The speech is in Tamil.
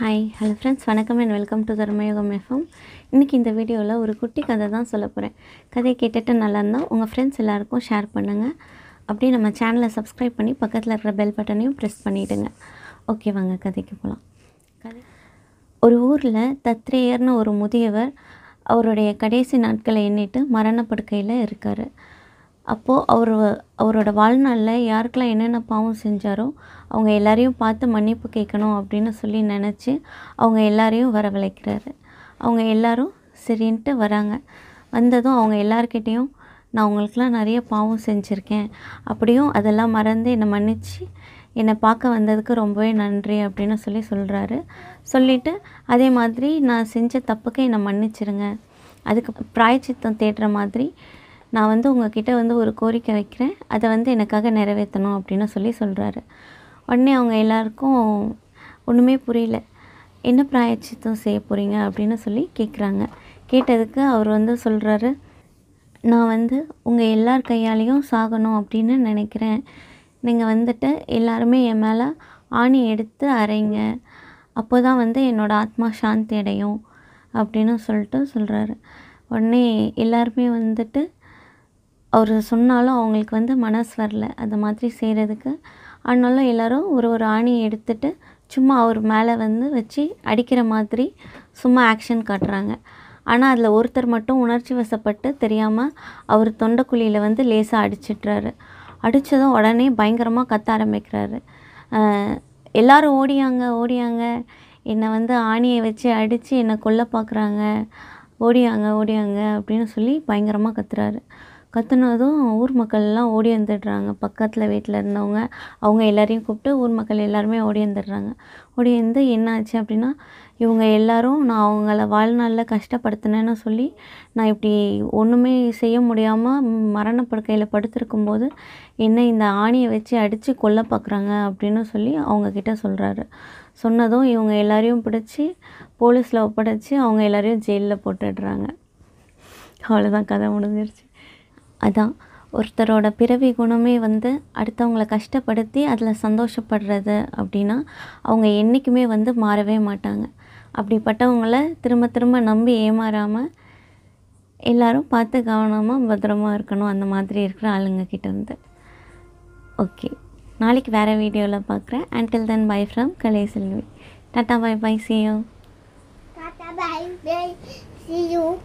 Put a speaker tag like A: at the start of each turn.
A: ஹாய் ஹலோ ஃப்ரெண்ட்ஸ் வணக்கம் and welcome to Dharmayogam FM இன்றைக்கி இந்த வீடியோவில் ஒரு குட்டி கதை தான் சொல்ல போகிறேன் கதையை கேட்டுட்டு நல்லா இருந்தால் உங்கள் ஃப்ரெண்ட்ஸ் எல்லாேருக்கும் ஷேர் பண்ணுங்கள் அப்படியே நம்ம சேனலை சப்ஸ்கிரைப் பண்ணி பக்கத்தில் இருக்கிற பெல் பட்டனையும் ப்ரெஸ் பண்ணிவிடுங்க ஓகே வாங்க கதைக்கு போகலாம் கதை ஒரு ஊரில் தத்ரேயர்னு ஒரு முதியவர் அவருடைய கடைசி நாட்களை எண்ணிட்டு மரணப்படுக்கையில் இருக்கார் அப்போது அவர் அவரோட வாழ்நாளில் யாருக்கெல்லாம் என்னென்ன பாவம் செஞ்சாரோ அவங்க எல்லாரையும் பார்த்து மன்னிப்பு கேட்கணும் அப்படின்னு சொல்லி நினச்சி அவங்க எல்லாரையும் வரவழைக்கிறாரு அவங்க எல்லாரும் சரின்ட்டு வராங்க வந்ததும் அவங்க எல்லாருக்கிட்டேயும் நான் உங்களுக்கெலாம் நிறைய பாவம் செஞ்சுருக்கேன் அப்படியும் அதெல்லாம் மறந்து என்னை மன்னித்து என்னை பார்க்க வந்ததுக்கு ரொம்பவே நன்றி அப்படின்னு சொல்லி சொல்கிறாரு சொல்லிவிட்டு அதே மாதிரி நான் செஞ்ச தப்புக்கு என்னை மன்னிச்சிருங்க அதுக்கு பிராய்ச்சித்தம் தேடுற மாதிரி நான் வந்து உங்ககிட்ட வந்து ஒரு கோரிக்கை வைக்கிறேன் அதை வந்து எனக்காக நிறைவேற்றணும் அப்படின்னு சொல்லி சொல்கிறாரு உடனே அவங்க எல்லாருக்கும் ஒன்றுமே புரியல என்ன பிராயச்சித்தம் செய்ய போகிறீங்க அப்படின்னு சொல்லி கேட்குறாங்க கேட்டதுக்கு அவர் வந்து சொல்கிறாரு நான் வந்து உங்கள் எல்லார் கையாலேயும் சாகணும் அப்படின்னு நினைக்கிறேன் நீங்கள் வந்துட்டு எல்லாருமே என் மேலே ஆணி எடுத்து அரைங்க அப்போ தான் வந்து என்னோடய ஆத்மா சாந்தி அடையும் அப்படின்னு சொல்லிட்டு சொல்கிறாரு உடனே எல்லாருமே வந்துட்டு அவர் சொன்னாலும் அவங்களுக்கு வந்து மனசு வரல அது மாதிரி செய்கிறதுக்கு ஆனாலும் எல்லோரும் ஒரு ஒரு ஆணியை எடுத்துகிட்டு சும்மா அவர் மேலே வந்து வச்சு அடிக்கிற மாதிரி சும்மா ஆக்ஷன் காட்டுறாங்க ஆனால் அதில் ஒருத்தர் மட்டும் உணர்ச்சி வசப்பட்டு தெரியாமல் அவர் தொண்டைக்குழியில் வந்து லேசாக அடிச்சிட்றாரு அடித்ததும் உடனே பயங்கரமாக கத்த ஆரம்பிக்கிறாரு எல்லோரும் ஓடியாங்க ஓடியாங்க என்னை வந்து ஆணியை வச்சு அடித்து என்னை கொல்ல பார்க்குறாங்க ஓடியாங்க ஓடியாங்க அப்படின்னு சொல்லி பயங்கரமாக கத்துறாரு கற்றுனதும் ஊர் மக்கள்லாம் ஓடி வந்துடுறாங்க பக்கத்தில் வீட்டில் இருந்தவங்க அவங்க எல்லோரையும் கூப்பிட்டு ஊர் மக்கள் எல்லாருமே ஓடி வந்துடுறாங்க ஓடி வந்து என்ன ஆச்சு அப்படின்னா இவங்க எல்லோரும் நான் அவங்கள வாழ்நாளில் கஷ்டப்படுத்தினேன்னு சொல்லி நான் இப்படி ஒன்றுமே செய்ய முடியாமல் மரணப்படுக்கையில் படுத்திருக்கும்போது என்ன இந்த ஆணியை வச்சு அடித்து கொல்ல பார்க்குறாங்க அப்படின்னு சொல்லி அவங்கக்கிட்ட சொல்கிறாரு சொன்னதும் இவங்க எல்லாரையும் பிடிச்சி போலீஸில் ஒப்படைச்சி அவங்க எல்லாரையும் ஜெயிலில் போட்டுடுறாங்க அவ்வளோதான் கதை முடிஞ்சிருச்சு அதான் ஒருத்தரோட பிறவி குணமே வந்து அடுத்தவங்கள கஷ்டப்படுத்தி அதில் சந்தோஷப்படுறது அப்படின்னா அவங்க என்றைக்குமே வந்து மாறவே மாட்டாங்க அப்படிப்பட்டவங்கள திரும்ப திரும்ப நம்பி ஏமாறாமல் எல்லோரும் பார்த்து கவனமாக பத்திரமாக இருக்கணும் அந்த மாதிரி இருக்கிற வந்து ஓகே நாளைக்கு வேறு வீடியோவில் பார்க்குறேன் until then bye from Kalai Selvi tata bye bye ciao bye by